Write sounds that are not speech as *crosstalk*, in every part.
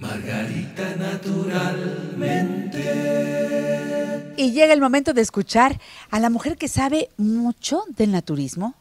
Margarita naturalmente. Y llega el momento de escuchar a la mujer que sabe mucho del naturismo,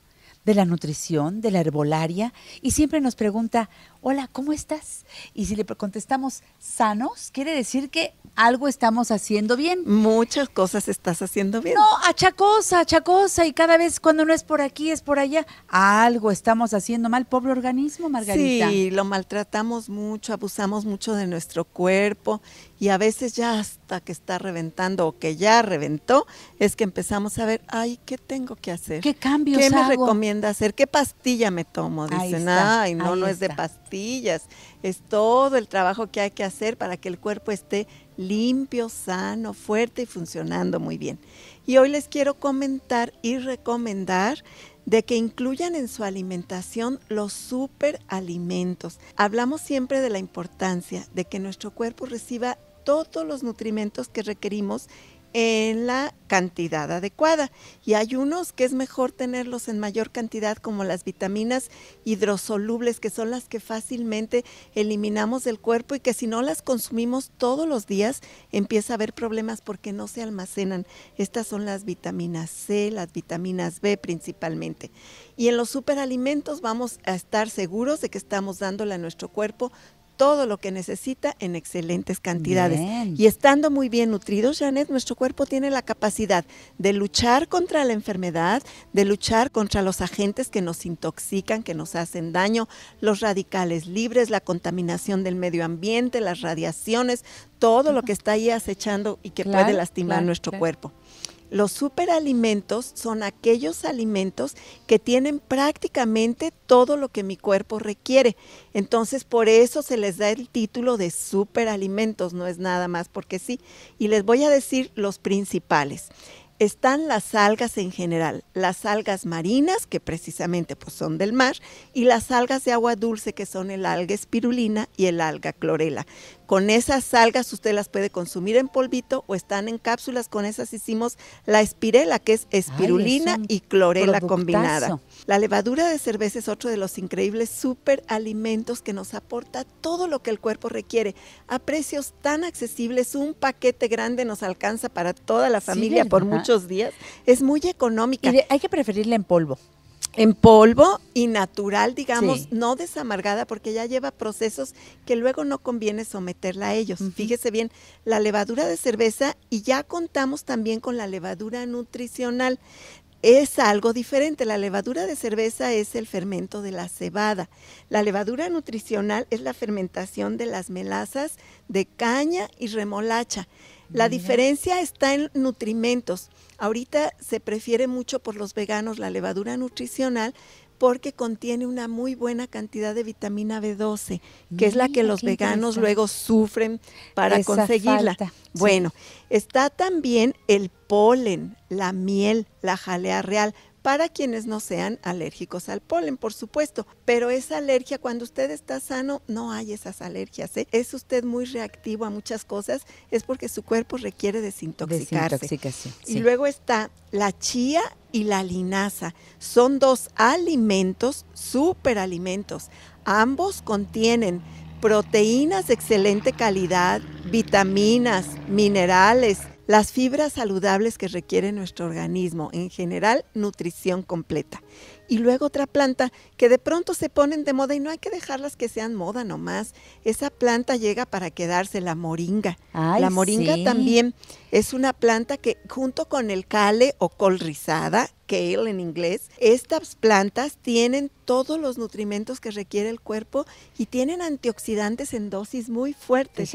de la nutrición, de la herbolaria, y siempre nos pregunta, hola, ¿cómo estás? Y si le contestamos sanos, quiere decir que algo estamos haciendo bien. Muchas cosas estás haciendo bien. No, achacosa, achacosa, y cada vez cuando no es por aquí, es por allá. Algo estamos haciendo mal, pobre organismo, Margarita. Sí, lo maltratamos mucho, abusamos mucho de nuestro cuerpo y a veces ya hasta que está reventando o que ya reventó, es que empezamos a ver, ay, ¿qué tengo que hacer? ¿Qué cambios ¿Qué me recomienda hacer? ¿Qué pastilla me tomo? Dicen, ay, no, no es de pastillas, es todo el trabajo que hay que hacer para que el cuerpo esté limpio, sano, fuerte y funcionando muy bien. Y hoy les quiero comentar y recomendar de que incluyan en su alimentación los superalimentos. Hablamos siempre de la importancia de que nuestro cuerpo reciba todos los nutrimentos que requerimos en la cantidad adecuada. Y hay unos que es mejor tenerlos en mayor cantidad, como las vitaminas hidrosolubles, que son las que fácilmente eliminamos del cuerpo y que si no las consumimos todos los días, empieza a haber problemas porque no se almacenan. Estas son las vitaminas C, las vitaminas B principalmente. Y en los superalimentos vamos a estar seguros de que estamos dándole a nuestro cuerpo todo lo que necesita en excelentes cantidades. Y estando muy bien nutridos, Janet, nuestro cuerpo tiene la capacidad de luchar contra la enfermedad, de luchar contra los agentes que nos intoxican, que nos hacen daño, los radicales libres, la contaminación del medio ambiente, las radiaciones, todo lo que está ahí acechando y que puede lastimar nuestro cuerpo. Los superalimentos son aquellos alimentos que tienen prácticamente todo lo que mi cuerpo requiere. Entonces, por eso se les da el título de superalimentos, no es nada más porque sí. Y les voy a decir los principales. Están las algas en general, las algas marinas, que precisamente pues, son del mar, y las algas de agua dulce, que son el alga espirulina y el alga clorela. Con esas algas usted las puede consumir en polvito o están en cápsulas. Con esas hicimos la espirela, que es espirulina y clorela combinada. La levadura de cerveza es otro de los increíbles superalimentos que nos aporta todo lo que el cuerpo requiere. A precios tan accesibles, un paquete grande nos alcanza para toda la familia por muchos días. Es muy económica. hay que preferirla en polvo en polvo y natural, digamos, no desamargada, porque ya lleva procesos que luego no conviene someterla a ellos. Fíjese bien, la levadura de cerveza y ya contamos también con la levadura nutricional. Es algo diferente. La levadura de cerveza es el fermento de la cebada. La levadura nutricional es la fermentación de las melazas de caña y remolacha. La diferencia está en nutrimentos. Ahorita se prefiere mucho por los veganos la levadura nutricional porque contiene una muy buena cantidad de vitamina B12, que es la que los veganos luego sufren para conseguirla. Bueno, está también el polen, la miel, la jalea real para quienes no sean alérgicos al polen, por supuesto. Pero esa alergia, cuando usted está sano, no hay esas alergias. ¿eh? Es usted muy reactivo a muchas cosas, es porque su cuerpo requiere desintoxicarse. Desintoxicación, Y luego está la chía y la linaza. Son dos alimentos, superalimentos. Ambos contienen proteínas de excelente calidad, vitaminas, minerales, las fibras saludables que requiere nuestro organismo, en general nutrición completa. Y luego otra planta que de pronto se ponen de moda y no hay que dejarlas que sean moda nomás. Esa planta llega para quedarse, la moringa. la moringa también es una planta que junto con el cale o col rizada, kale en inglés, estas plantas tienen todos los nutrimentos que requiere el cuerpo y tienen antioxidantes en dosis muy fuertes,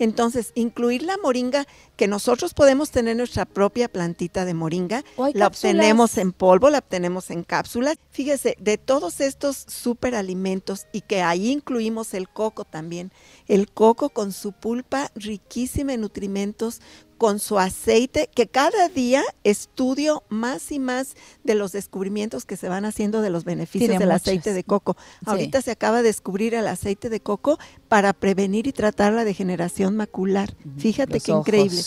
Entonces, incluir la moringa, que nosotros podemos tener nuestra propia plantita de moringa, la obtenemos en polvo, la obtenemos en cápsulas. Fíjese, de todos estos superalimentos y que ahí incluimos el coco también, el coco con su pulpa riquísima en nutrimentos, con su aceite, que cada día estudio más y más de los descubrimientos que se van haciendo de los beneficios del aceite de coco. Ahorita se acaba de descubrir el aceite de coco para prevenir y tratar la degeneración macular. Fíjate qué increíble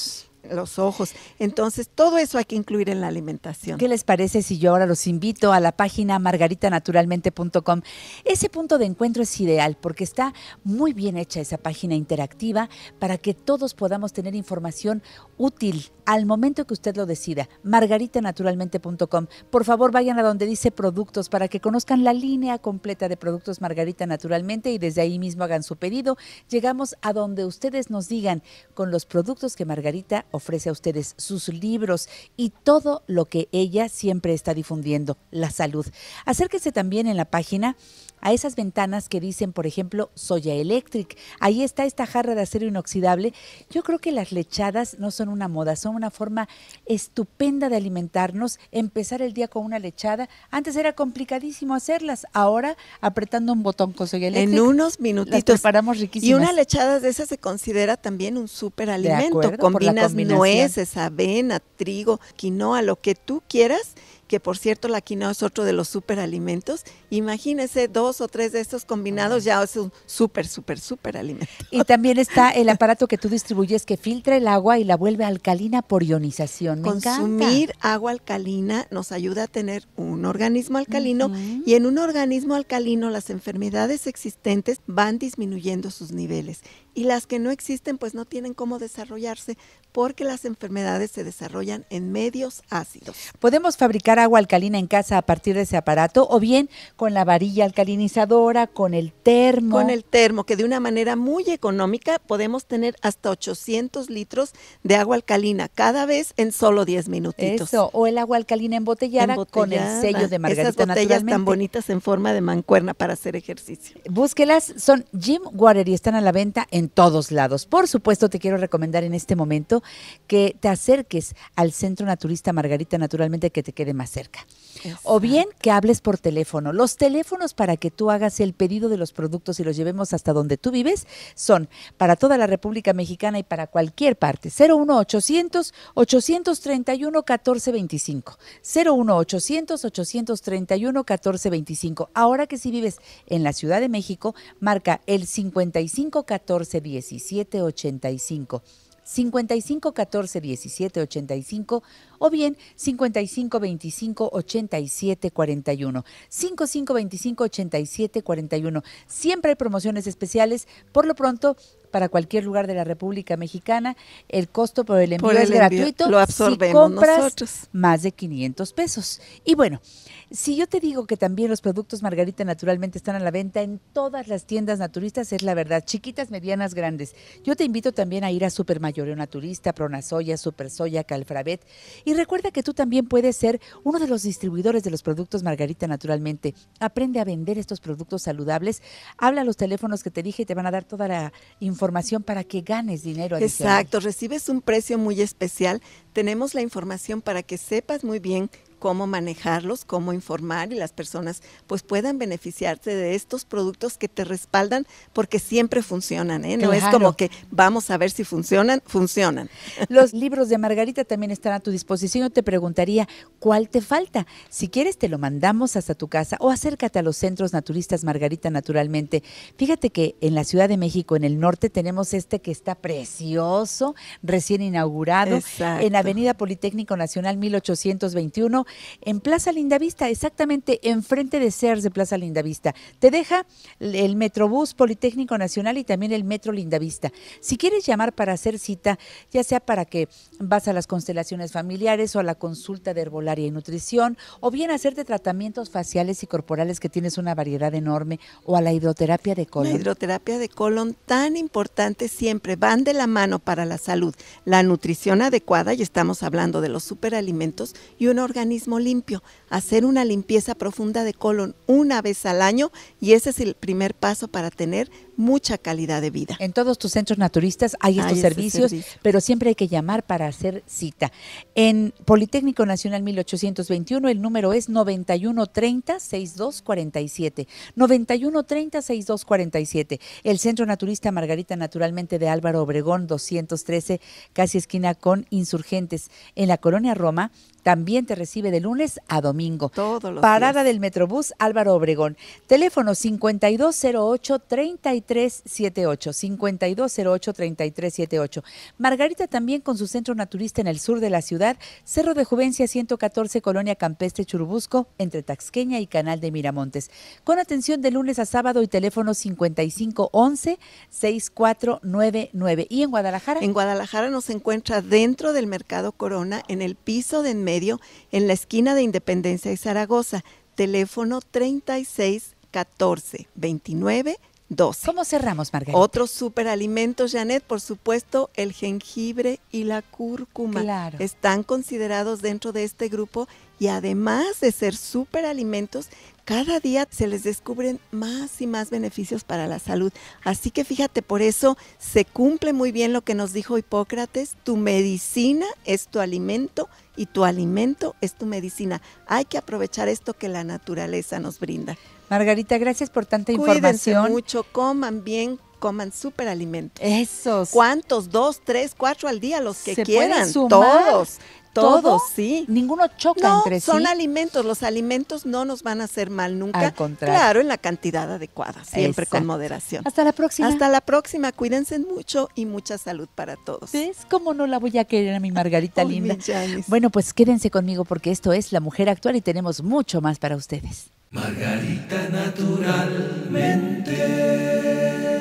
los ojos. Entonces, todo eso hay que incluir en la alimentación. ¿Qué les parece si yo ahora los invito a la página margaritanaturalmente.com? Ese punto de encuentro es ideal porque está muy bien hecha esa página interactiva para que todos podamos tener información útil al momento que usted lo decida. margaritanaturalmente.com. Por favor, vayan a donde dice productos para que conozcan la línea completa de productos Margarita Naturalmente y desde ahí mismo hagan su pedido. Llegamos a donde ustedes nos digan con los productos que Margarita ofrece ofrece a ustedes sus libros y todo lo que ella siempre está difundiendo, la salud. Acérquese también en la página a esas ventanas que dicen, por ejemplo, Soya Electric. Ahí está esta jarra de acero inoxidable. Yo creo que las lechadas no son una moda, son una forma estupenda de alimentarnos, empezar el día con una lechada. Antes era complicadísimo hacerlas, ahora apretando un botón con Soya Electric. En unos minutitos. Las preparamos riquísimas. Y una lechada de esas se considera también un superalimento. Combinas nueces, avena, trigo, quinoa, lo que tú quieras que por cierto la quinoa es otro de los superalimentos. Imagínese, dos o tres de estos combinados, ya es un súper, súper, súper alimento. Y también está el aparato que tú distribuyes que filtra el agua y la vuelve alcalina por ionización. Consumir agua alcalina nos ayuda a tener un organismo alcalino y en un organismo alcalino las enfermedades existentes van disminuyendo sus niveles y las que no existen pues no tienen cómo desarrollarse porque las enfermedades se desarrollan en medios ácidos. Podemos fabricar agua alcalina en casa a partir de ese aparato o bien con la varilla alcalinizadora, con el termo. Con el termo, que de una manera muy económica podemos tener hasta 800 litros de agua alcalina cada vez en solo 10 minutitos. Eso, o el agua alcalina embotellada, con el sello de Margarita Esas botellas tan bonitas en forma de mancuerna para hacer ejercicio. Búsquelas, son Jim Water y están a la venta en todos lados. Por supuesto, te quiero recomendar en este momento que te acerques al Centro Naturista Margarita Naturalmente que te quede más cerca. O bien que hables por teléfono. Los teléfonos para que tú hagas el pedido de los productos y los llevemos hasta donde tú vives son para toda la República Mexicana y para cualquier parte. 01800 831 1425. 01800 831 1425. Ahora que si vives en la Ciudad de México, marca el 55 14 17 85. 55 14 17 85 o bien 55 25 87 41. 25 41. Siempre hay promociones especiales. Por lo pronto, para cualquier lugar de la República Mexicana. El costo por el envío es gratuito. Lo absorbemos si compras nosotros. Más de 500 pesos. Y bueno, si yo te digo que también los productos Margarita naturalmente están a la venta en todas las tiendas naturistas, es la verdad, chiquitas, medianas, grandes. Yo te invito también a ir a Supermayoreo Naturista, Pronasoya, Supersoya, Calfravet y y recuerda que tú también puedes ser uno de los distribuidores de los productos Margarita Naturalmente. Aprende a vender estos productos saludables. Habla a los teléfonos que te dije y te van a dar toda la información para que ganes dinero. Exacto, recibes un precio muy especial. Tenemos la información para que sepas muy bien cómo manejarlos, cómo informar y las personas pues puedan beneficiarse de estos productos que te respaldan porque siempre funcionan, ¿eh? no es como que vamos a ver si funcionan, funcionan. *laughs* Los libros de Margarita también están a tu disposición. Yo te preguntaría cuál te falta. Si quieres te lo mandamos hasta tu casa o acércate a los centros naturistas Margarita naturalmente. Fíjate que en la Ciudad de México, en el norte, tenemos este que está precioso, recién inaugurado, en Avenida Politécnico Nacional 1821 en Plaza Lindavista, exactamente enfrente de CERS de Plaza Lindavista. Te deja el Metrobús Politécnico Nacional y también el Metro Lindavista. Si quieres llamar para hacer cita, ya sea para que vas a las constelaciones familiares o a la consulta de herbolaria y nutrición, o bien hacerte tratamientos faciales y corporales que tienes una variedad enorme, o a la hidroterapia de colon. La hidroterapia de colon tan importante siempre, van de la mano para la salud, la nutrición adecuada, y estamos hablando de los superalimentos, y un organismo limpio, hacer una limpieza profunda de colon una vez al año y ese es el primer paso para tener mucha calidad de vida. En todos tus centros naturistas hay estos servicios, pero siempre hay que llamar para hacer cita. En Politécnico Nacional 1821 el número es 9130-6247. 9130-6247. El Centro Naturista Margarita Naturalmente de Álvaro Obregón 213, casi esquina con Insurgentes, en la colonia Roma, también te recibe de lunes a domingo. Parada del Metrobús Álvaro Obregón. Teléfono 5208-3378. 5208-3378. Margarita también con su centro naturista en el sur de la ciudad, Cerro de Juvencia 114, Colonia Campestre Churubusco, entre Taxqueña y Canal de Miramontes. Con atención de lunes a sábado y teléfono 5511-6499. ¿Y en Guadalajara? En Guadalajara nos encuentra dentro del Mercado Corona, en el piso de en medio, en la esquina de Independencia y Zaragoza, teléfono 36 14 29 ¿Cómo cerramos, Margarita? Otros superalimentos, Janet, por supuesto, el jengibre y la cúrcuma claro. están considerados dentro de este grupo y además de ser superalimentos, cada día se les descubren más y más beneficios para la salud. Así que fíjate, por eso se cumple muy bien lo que nos dijo Hipócrates, tu medicina es tu alimento y tu alimento es tu medicina. Hay que aprovechar esto que la naturaleza nos brinda. Margarita, gracias por tanta Cuídense información. mucho, coman bien, coman superalimentos. Esos. ¿Cuántos? Dos, tres, cuatro al día, los que quieran. todos. Todos, sí. Ninguno choca entre sí. Son alimentos, los alimentos no nos van a hacer mal nunca. Al contrario. Claro, en la cantidad adecuada, siempre con moderación. Hasta la próxima. Hasta la próxima, cuídense mucho y mucha salud para todos. ¿Ves cómo no la voy a querer a mi Margarita linda? bueno, pues quédense conmigo porque esto es La Mujer Actual y tenemos mucho más para ustedes. Margarita naturalmente.